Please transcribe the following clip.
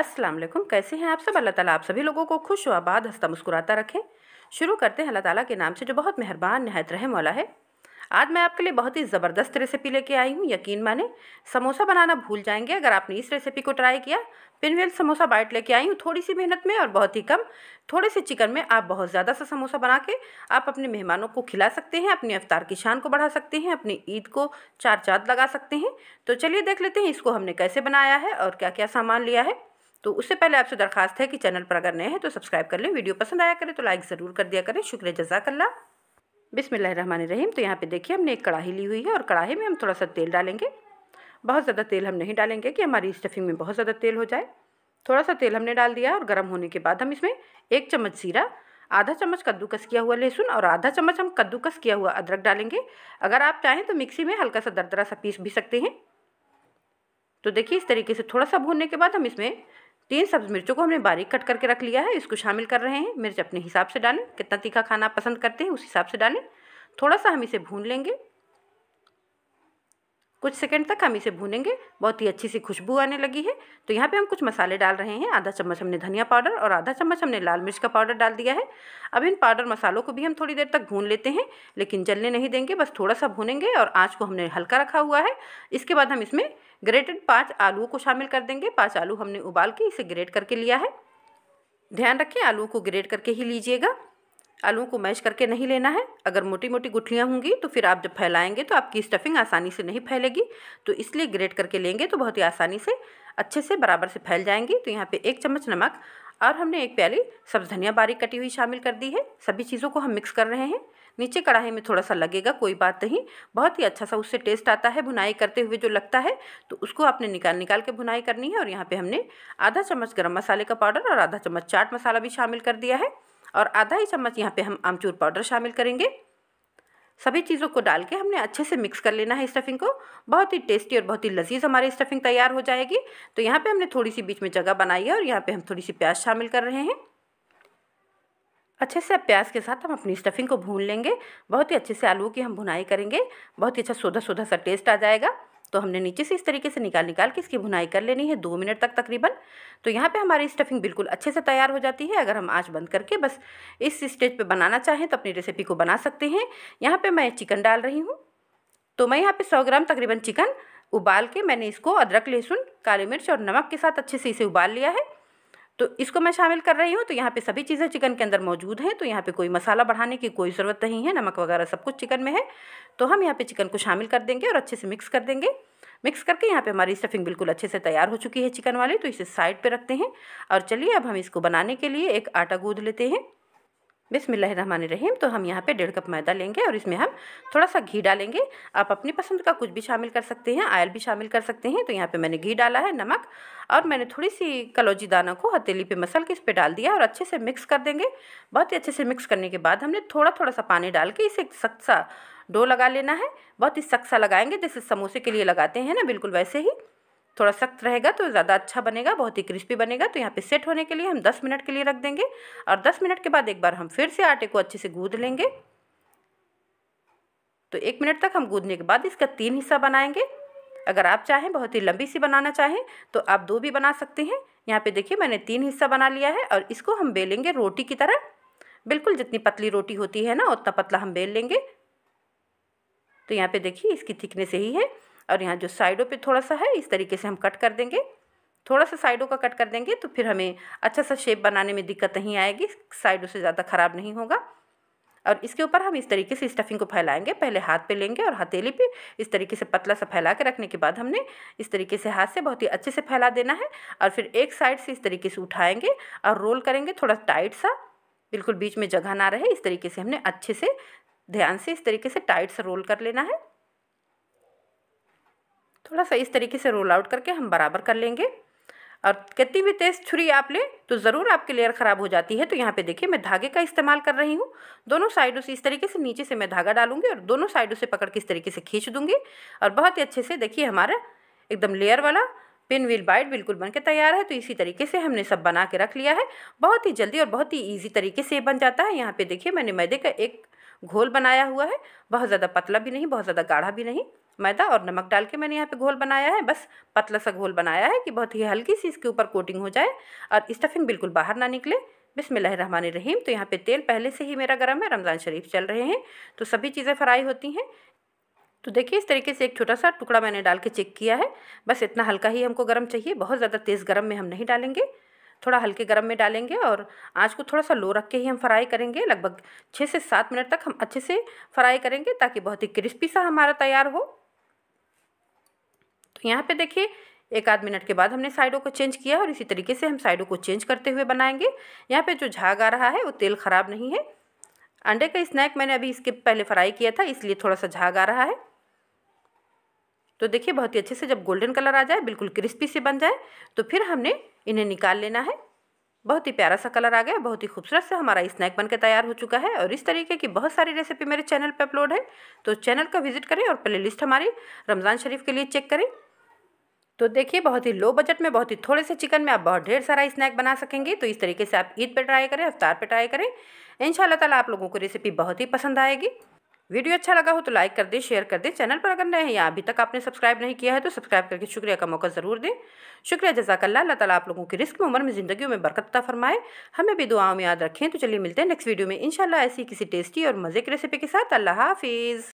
अस्सलाम वालेकुम कैसे हैं आप सब अल्लाह ताला आप सभी लोगों को खुश व आबाद हंसता मुस्कुराता रखें शुरू करते हैं अल्लाह ताला के नाम से जो बहुत मेहरबान नहायत रहम वाला है आज मैं आपके लिए बहुत ही ज़बरदस्त रेसिपी लेके आई हूँ यकीन माने समोसा बनाना भूल जाएंगे अगर आपने इस रेसिपी को ट्राई किया पिनवेल समोसा बाइट लेके आई हूँ थोड़ी सी मेहनत में और बहुत ही कम थोड़े से चिकन में आप बहुत ज़्यादा सा समोसा बना के आप अपने मेहमानों को खिला सकते हैं अपनी अवतार की शान को बढ़ा सकते हैं अपनी ईद को चार चाँद लगा सकते हैं तो चलिए देख लेते हैं इसको हमने कैसे बनाया है और क्या क्या सामान लिया है तो उससे पहले आपसे दरखास्त है कि चैनल पर अगर नए हैं तो सब्सक्राइब कर लें वीडियो पसंद आया करें तो लाइक ज़रूर कर दिया करें शुक्रिया जजाकल्ला रहीम तो यहाँ पे देखिए हमने एक कढ़ाई ली हुई है और कढ़ाई में हम थोड़ा सा तेल डालेंगे बहुत ज़्यादा तेल हम नहीं डालेंगे कि हमारी स्टफिंग में बहुत ज़्यादा तेल हो जाए थोड़ा सा तेल हमने डाल दिया और गर्म होने के बाद हम इसमें एक चम्मच जीरा आधा चम्मच कद्दूकस किया हुआ लहसुन और आधा चम्मच हम कद्दूकस किया हुआ अदरक डालेंगे अगर आप चाहें तो मिक्सी में हल्का सा दरदरा सा पीस भी सकते हैं तो देखिए इस तरीके से थोड़ा सा भूनने के बाद हम इसमें तीन सब्ज मिर्चों को हमने बारीक कट करके रख लिया है इसको शामिल कर रहे हैं मिर्च अपने हिसाब से डालें कितना तीखा खाना पसंद करते हैं उस हिसाब से डालें थोड़ा सा हम इसे भून लेंगे कुछ सेकंड तक हम इसे भूनेंगे बहुत ही अच्छी सी खुशबू आने लगी है तो यहाँ पे हम कुछ मसाले डाल रहे हैं आधा चम्मच हमने धनिया पाउडर और आधा चम्मच हमने लाल मिर्च का पाउडर डाल दिया है अब इन पाउडर मसालों को भी हम थोड़ी देर तक भून लेते हैं लेकिन जलने नहीं देंगे बस थोड़ा सा भूनेंगे और आँच को हमने हल्का रखा हुआ है इसके बाद हम इसमें ग्रेटेड पाँच आलूओं को शामिल कर देंगे पाँच आलू हमने उबाल के इसे ग्रेट करके लिया है ध्यान रखें आलू को ग्रेट करके ही लीजिएगा आलुओं को मैश करके नहीं लेना है अगर मोटी मोटी गुठलियाँ होंगी तो फिर आप जब फैलाएंगे तो आपकी स्टफिंग आसानी से नहीं फैलेगी तो इसलिए ग्रेट करके लेंगे तो बहुत ही आसानी से अच्छे से बराबर से फैल जाएंगी तो यहाँ पे एक चम्मच नमक और हमने एक प्याली सब्ज़ धनिया बारीक कटी हुई शामिल कर दी है सभी चीज़ों को हम मिक्स कर रहे हैं नीचे कढ़ाई में थोड़ा सा लगेगा कोई बात नहीं बहुत ही अच्छा सा उससे टेस्ट आता है भुनाई करते हुए जो लगता है तो उसको आपने निकाल निकाल के भुनाई करनी है और यहाँ पे हमने आधा चम्मच गरम मसाले का पाउडर और आधा चम्मच चाट मसाला भी शामिल कर दिया है और आधा ही चम्मच यहाँ पे हम आमचूर पाउडर शामिल करेंगे सभी चीज़ों को डाल के हमने अच्छे से मिक्स कर लेना है स्टफिंग को बहुत ही टेस्टी और बहुत ही लजीज हमारी स्टफिंग तैयार हो जाएगी तो यहाँ पे हमने थोड़ी सी बीच में जगह बनाई है और यहाँ पे हम थोड़ी सी प्याज शामिल कर रहे हैं अच्छे से अब प्याज के साथ हम अपनी स्टफिंग को भून लेंगे बहुत ही अच्छे से आलू की हम भुनाई करेंगे बहुत ही अच्छा सोधा सोधा सा टेस्ट आ जाएगा तो हमने नीचे से इस तरीके से निकाल निकाल के इसकी भुनाई कर लेनी है दो मिनट तक तकरीबन तो यहाँ पे हमारी स्टफिंग बिल्कुल अच्छे से तैयार हो जाती है अगर हम आँच बंद करके बस इस स्टेज पे बनाना चाहें तो अपनी रेसिपी को बना सकते हैं यहाँ पे मैं चिकन डाल रही हूँ तो मैं यहाँ पर सौ ग्राम तकरीबन चिकन उबाल के मैंने इसको अदरक लहसुन काली मिर्च और नमक के साथ अच्छे से इसे उबाल लिया है तो इसको मैं शामिल कर रही हूँ तो यहाँ पे सभी चीज़ें चिकन के अंदर मौजूद हैं तो यहाँ पे कोई मसाला बढ़ाने की कोई ज़रूरत नहीं है नमक वगैरह सब कुछ चिकन में है तो हम यहाँ पे चिकन को शामिल कर देंगे और अच्छे से मिक्स कर देंगे मिक्स करके यहाँ पे हमारी स्टफिंग बिल्कुल अच्छे से तैयार हो चुकी है चिकन वाली तो इसे साइड पर रखते हैं और चलिए अब हम इसको बनाने के लिए एक आटा गूँध लेते हैं रहीम तो हम यहाँ पे डेढ़ कप मैदा लेंगे और इसमें हम थोड़ा सा घी डालेंगे आप अपनी पसंद का कुछ भी शामिल कर सकते हैं आयल भी शामिल कर सकते हैं तो यहाँ पे मैंने घी डाला है नमक और मैंने थोड़ी सी कलौजी दाना को हथेली पे मसल के इस पर डाल दिया और अच्छे से मिक्स कर देंगे बहुत ही अच्छे से मिक्स करने के बाद हमने थोड़ा थोड़ा सा पानी डाल के इसे सख्त सा डो लगा लेना है बहुत ही सख्त सा लगाएंगे जैसे समोसे के लिए लगाते हैं ना बिल्कुल वैसे ही थोड़ा सख्त रहेगा तो ज़्यादा अच्छा बनेगा बहुत ही क्रिस्पी बनेगा तो यहाँ पे सेट होने के लिए हम 10 मिनट के लिए रख देंगे और 10 मिनट के बाद एक बार हम फिर से आटे को अच्छे से गूँध लेंगे तो एक मिनट तक हम गूँधने के बाद इसका तीन हिस्सा बनाएंगे अगर आप चाहें बहुत ही लंबी सी बनाना चाहें तो आप दो भी बना सकते हैं यहाँ पर देखिए मैंने तीन हिस्सा बना लिया है और इसको हम बेलेंगे रोटी की तरह बिल्कुल जितनी पतली रोटी होती है ना उतना पतला हम बेल लेंगे तो यहाँ पे देखिए इसकी थिकनेस यही है और यहाँ जो साइडों पे थोड़ा सा है इस तरीके से हम कट कर देंगे थोड़ा सा साइडों का कट कर देंगे तो फिर हमें अच्छा सा शेप बनाने में दिक्कत नहीं आएगी साइडों से ज़्यादा ख़राब नहीं होगा और इसके ऊपर हम इस तरीके से स्टफिंग को फैलाएंगे पहले हाथ पे लेंगे और हथेली पे इस तरीके से पतला सा फैला के रखने के बाद हमने इस तरीके से हाथ से बहुत ही अच्छे से फैला देना है और फिर एक साइड से इस तरीके से उठाएंगे और रोल करेंगे थोड़ा टाइट सा बिल्कुल बीच में जगह ना रहे इस तरीके से हमने अच्छे से ध्यान से इस तरीके से टाइट सा रोल कर लेना है थोड़ा सा इस तरीके से रोल आउट करके हम बराबर कर लेंगे और कितनी भी तेज़ छुरी आप लें तो ज़रूर आपकी लेयर ख़राब हो जाती है तो यहाँ पे देखिए मैं धागे का इस्तेमाल कर रही हूँ दोनों साइडों से इस तरीके से नीचे से मैं धागा डालूंगी और दोनों साइडों से पकड़ के इस तरीके से खींच दूँगी और बहुत ही अच्छे से देखिए हमारा एकदम लेयर वाला पिन व्हील बाइट बिल्कुल के तैयार है तो इसी तरीके से हमने सब बना के रख लिया है बहुत ही जल्दी और बहुत ही ईजी तरीके से बन जाता है यहाँ पर देखिए मैंने मैदे का एक घोल बनाया हुआ है बहुत ज़्यादा पतला भी नहीं बहुत ज़्यादा गाढ़ा भी नहीं मैदा और नमक डाल के मैंने यहाँ पे घोल बनाया है बस पतला सा घोल बनाया है कि बहुत ही हल्की सी इसके ऊपर कोटिंग हो जाए और स्टफिंग बिल्कुल बाहर ना निकले रहमान रहीम तो यहाँ पे तेल पहले से ही मेरा गर्म है रमज़ान शरीफ चल रहे हैं तो सभी चीज़ें फ्राई होती हैं तो देखिए इस तरीके से एक छोटा सा टुकड़ा मैंने डाल के चेक किया है बस इतना हल्का ही हमको गर्म चाहिए बहुत ज़्यादा तेज़ गर्म में हम नहीं डालेंगे थोड़ा हल्के गर्म में डालेंगे और आँच को थोड़ा सा लो रख के ही हम फ्राई करेंगे लगभग छः से सात मिनट तक हम अच्छे से फ्राई करेंगे ताकि बहुत ही क्रिस्पी सा हमारा तैयार हो यहाँ पे देखिए एक आध मिनट के बाद हमने साइडों को चेंज किया और इसी तरीके से हम साइडों को चेंज करते हुए बनाएंगे यहाँ पे जो झाग आ रहा है वो तेल ख़राब नहीं है अंडे का स्नैक मैंने अभी इसके पहले फ्राई किया था इसलिए थोड़ा सा झाग आ रहा है तो देखिए बहुत ही अच्छे से जब गोल्डन कलर आ जाए बिल्कुल क्रिस्पी से बन जाए तो फिर हमने इन्हें निकाल लेना है बहुत ही प्यारा सा कलर आ गया बहुत ही खूबसूरत से हमारा स्नैक बनकर तैयार हो चुका है और इस तरीके की बहुत सारी रेसिपी मेरे चैनल पर अपलोड है तो चैनल का विजिट करें और प्लेलिस्ट हमारी रमज़ान शरीफ के लिए चेक करें तो देखिए बहुत ही लो बजट में बहुत ही थोड़े से चिकन में आप बहुत ढेर सारा स्नैक बना सकेंगे तो इस तरीके से आप ईद पर ट्राई करें अफ्तार पर ट्राई करें इन तला आप लोगों को रेसिपी बहुत ही पसंद आएगी वीडियो अच्छा लगा हो तो लाइक कर दें शेयर कर दे चैनल पर अगर नए हैं या अभी तक आपने सब्सक्राइब नहीं किया है तो सब्सक्राइब करके शुक्रिया का मौका ज़रूर दें शुक्रिया जजाकल्ला अल्लाह ताला आप लोगों की रिस्क में उम्र में ज़िंदगी में बरकतता फरमाए हमें भी दुआओं में याद रखें तो चलिए मिलते हैं नेक्स्ट वीडियो में इनशाला ऐसी किसी टेस्टी और मज़े की रेसिपी के साथ अल्लाह हाफिज़